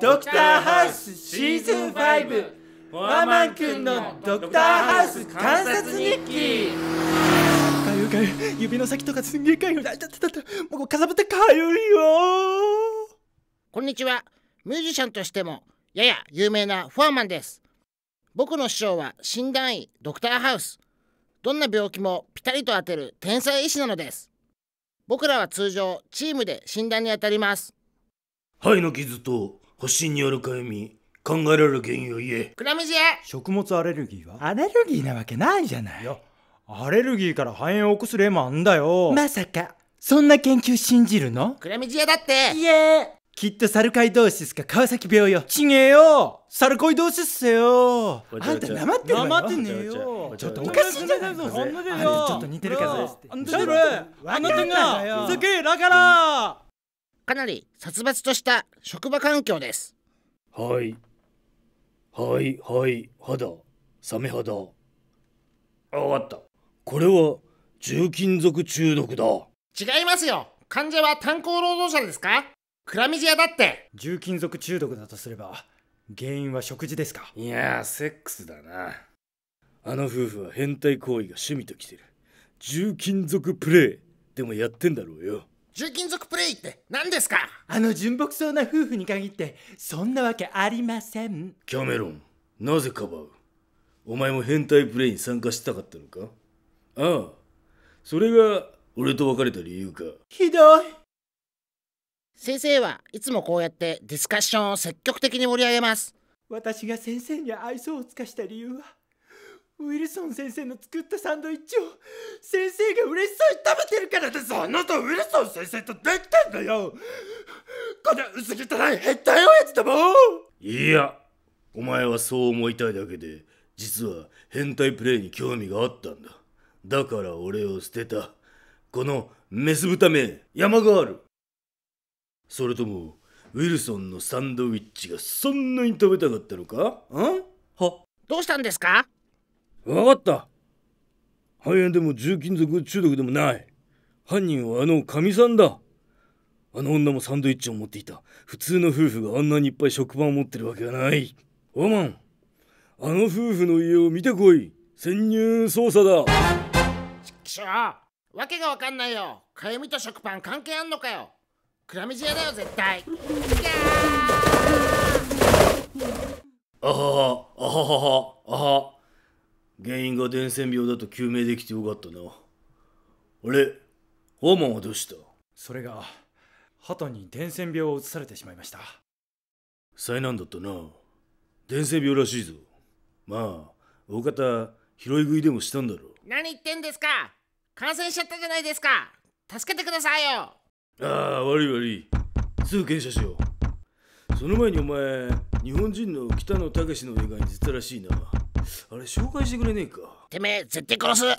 ドクターハウスシーズン5ワーマンくんのドクターハウス観察日記かゆいかゆい指の先とかすんげえかゆいだだだもうかさぶたかゆいよこんにちはミュージシャンとしてもやや有名なフォアマンです僕の師匠は診断医ドクターハウスどんな病気もピタリと当てる天才医師なのです僕らは通常チームで診断に当たります肺の傷と星によるかゆみ考えられる原因を言えクラミジ食物アレルギーはアレルギーなわけないじゃないいやアレルギーから肺炎を起こす例もあんだよまさかそんな研究信じるのクラミジアだっていえきっとサルカイドーシスか川崎病よちげえよサルコイドーシスせよあんたなまってるわよなってねえよちょっとおかしいんじゃないぞそんなでよあんたちょっと似てるからあんたちょそれあんたが好きだからかなり殺伐とした職場環境ですはいはいはい肌サメ肌わわったこれは重金属中毒だ違いますよ患者は炭鉱労働者ですかクラミジアだって重金属中毒だとすれば原因は食事ですかいやセックスだなあの夫婦は変態行為が趣味ときてる重金属プレイでもやってんだろうよ重金属プレイって何ですかあの純朴そうな夫婦に限ってそんなわけありませんキャメロンなぜかばうお前も変態プレイに参加したかったのかああそれが俺と別れた理由かひどい先生はいつもこうやってディスカッションを積極的に盛り上げます私が先生に愛想を尽かした理由はウィルソン先生の作ったサンドイッチを先生が嬉しそうに食べてるからですあなたウィルソン先生とできたんだよこの薄汚い変態おやつどもいやお前はそう思いたいだけで実は変態プレイに興味があったんだだから俺を捨てたこのメス豚め山ガールそれともウィルソンのサンドイッチがそんなに食べたかったのかんはどうしたんですか分かった肺炎でも重金属中毒でもない犯人はあのかみさんだあの女もサンドイッチを持っていた普通の夫婦があんなにいっぱい食パンを持ってるわけがないオマンあの夫婦の家を見てこい潜入捜査だちくしょうわけがわかんないよかゆみと食パン関係あんのかよクラミジアだよ絶対 ああ伝染病だと究明できてよかったなあれホーマンはどうしたそれが鳩に伝染病を移されてしまいました災難だったな伝染病らしいぞまあ大方拾い食いでもしたんだろ何言ってんですか感染しちゃったじゃないですか助けてくださいよああ悪い悪いすぐ検査しようその前にお前日本人の北野武の映画に出たらしいなあれ紹介してくれねえかてめえ絶対殺す